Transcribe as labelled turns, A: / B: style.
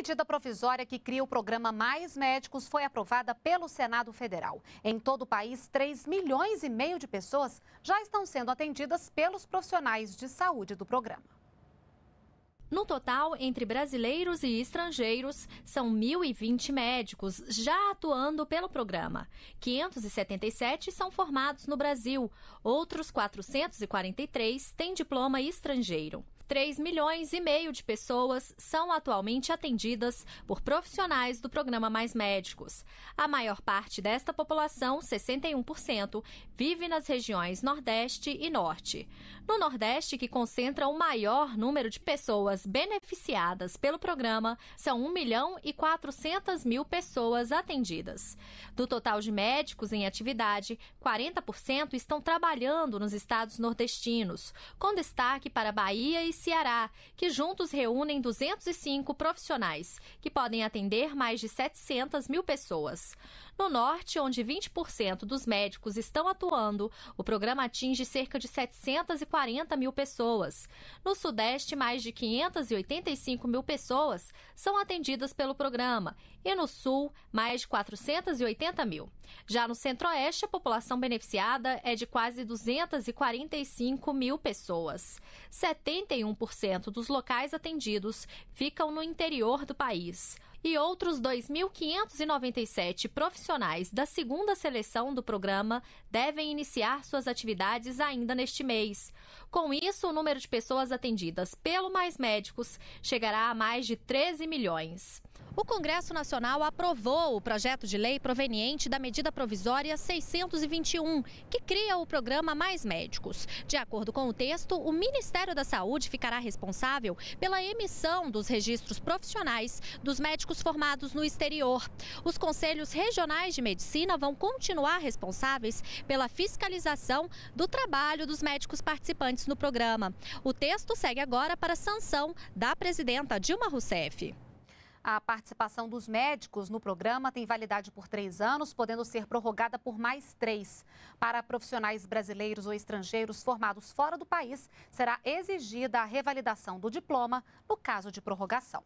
A: medida provisória que cria o programa Mais Médicos foi aprovada pelo Senado Federal. Em todo o país, 3 milhões e meio de pessoas já estão sendo atendidas pelos profissionais de saúde do programa. No total, entre brasileiros
B: e estrangeiros, são 1.020 médicos já atuando pelo programa. 577 são formados no Brasil, outros 443 têm diploma estrangeiro. 3 milhões e meio de pessoas são atualmente atendidas por profissionais do programa Mais Médicos. A maior parte desta população, 61%, vive nas regiões Nordeste e Norte. No Nordeste, que concentra o maior número de pessoas beneficiadas pelo programa, são 1 milhão e 400 mil pessoas atendidas. Do total de médicos em atividade, 40% estão trabalhando nos estados nordestinos, com destaque para Bahia e Ceará, que juntos reúnem 205 profissionais, que podem atender mais de 700 mil pessoas. No norte, onde 20% dos médicos estão atuando, o programa atinge cerca de 740 mil pessoas. No sudeste, mais de 585 mil pessoas são atendidas pelo programa e no sul, mais de 480 mil. Já no centro-oeste, a população beneficiada é de quase 245 mil pessoas. 71 cento dos locais atendidos ficam no interior do país e outros 2.597 profissionais da segunda seleção do programa devem iniciar suas atividades ainda neste mês. Com isso, o número de pessoas atendidas pelo Mais Médicos chegará a mais de 13 milhões. O Congresso Nacional aprovou o projeto de lei proveniente da medida provisória 621, que cria o programa Mais Médicos. De acordo com o texto, o Ministério da Saúde ficará responsável pela emissão dos registros profissionais dos médicos formados no exterior. Os conselhos regionais de medicina vão continuar responsáveis pela fiscalização do trabalho dos médicos participantes no programa. O texto segue agora para sanção da presidenta Dilma Rousseff.
A: A participação dos médicos no programa tem validade por três anos, podendo ser prorrogada por mais três. Para profissionais brasileiros ou estrangeiros formados fora do país, será exigida a revalidação do diploma no caso de prorrogação.